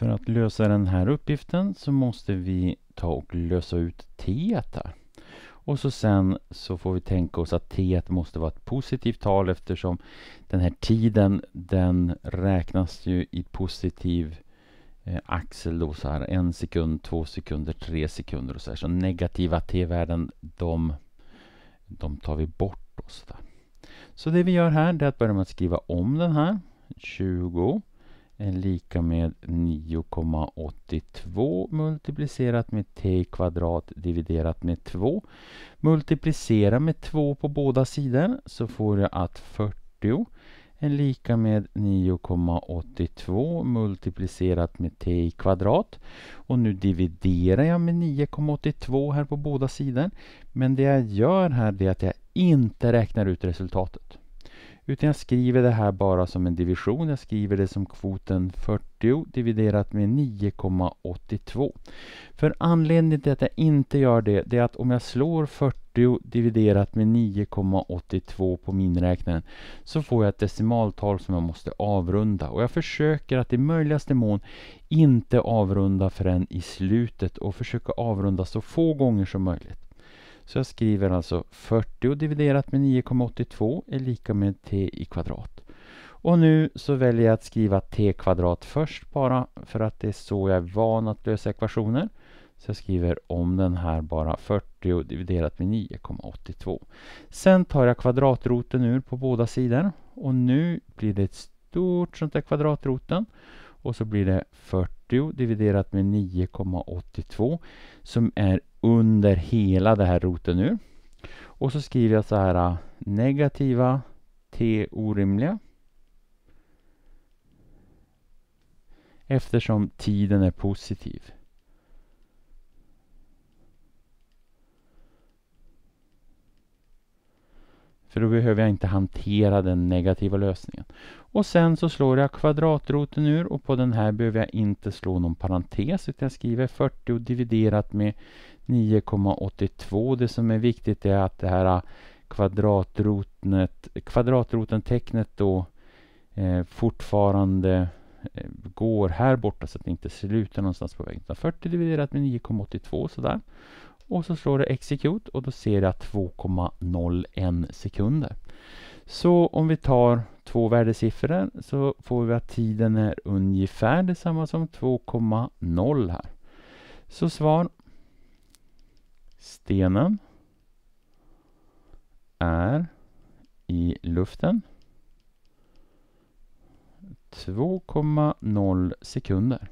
För att lösa den här uppgiften så måste vi ta och lösa ut t här. Och så sen så får vi tänka oss att t måste vara ett positivt tal eftersom den här tiden den räknas ju i positiv eh, axel då så här en sekund, två sekunder, tre sekunder och så här. Så negativa t-värden de, de tar vi bort. Då, så, så det vi gör här är att börja med att skriva om den här. 20 är lika med 9,82 multiplicerat med t kvadrat dividerat med 2. Multiplicera med 2 på båda sidor så får jag att 40 är lika med 9,82 multiplicerat med t i kvadrat. Och nu dividerar jag med 9,82 här på båda sidor. Men det jag gör här är att jag inte räknar ut resultatet. Utan jag skriver det här bara som en division. Jag skriver det som kvoten 40 dividerat med 9,82. För anledningen till att jag inte gör det, det är att om jag slår 40 dividerat med 9,82 på minräknaren så får jag ett decimaltal som jag måste avrunda. Och jag försöker att i möjligaste mån inte avrunda förrän i slutet och försöka avrunda så få gånger som möjligt. Så jag skriver alltså 40 dividerat med 9,82 är lika med t i kvadrat. Och nu så väljer jag att skriva t kvadrat först bara för att det är så jag är van att lösa ekvationer. Så jag skriver om den här bara 40 dividerat med 9,82. Sen tar jag kvadratroten ur på båda sidor och nu blir det ett stort sånt där kvadratroten och så blir det 40 40 dividerat med 9,82 som är under hela det här roten nu. Och så skriver jag så här äh, negativa t orimliga eftersom tiden är positiv. För då behöver jag inte hantera den negativa lösningen. Och sen så slår jag kvadratroten ur och på den här behöver jag inte slå någon parentes utan jag skriver 40 dividerat med 9,82. Det som är viktigt är att det här äh, kvadratrotnet, kvadratroten-tecknet då eh, fortfarande eh, går här borta så att det inte slutar någonstans på vägen. 40 dividerat med 9,82 sådär och så slår du execute och då ser jag 2,01 sekunder. Så om vi tar två värdesiffror så får vi att tiden är ungefär detsamma som 2,0 här. Så svar Stenen är i luften 2,0 sekunder.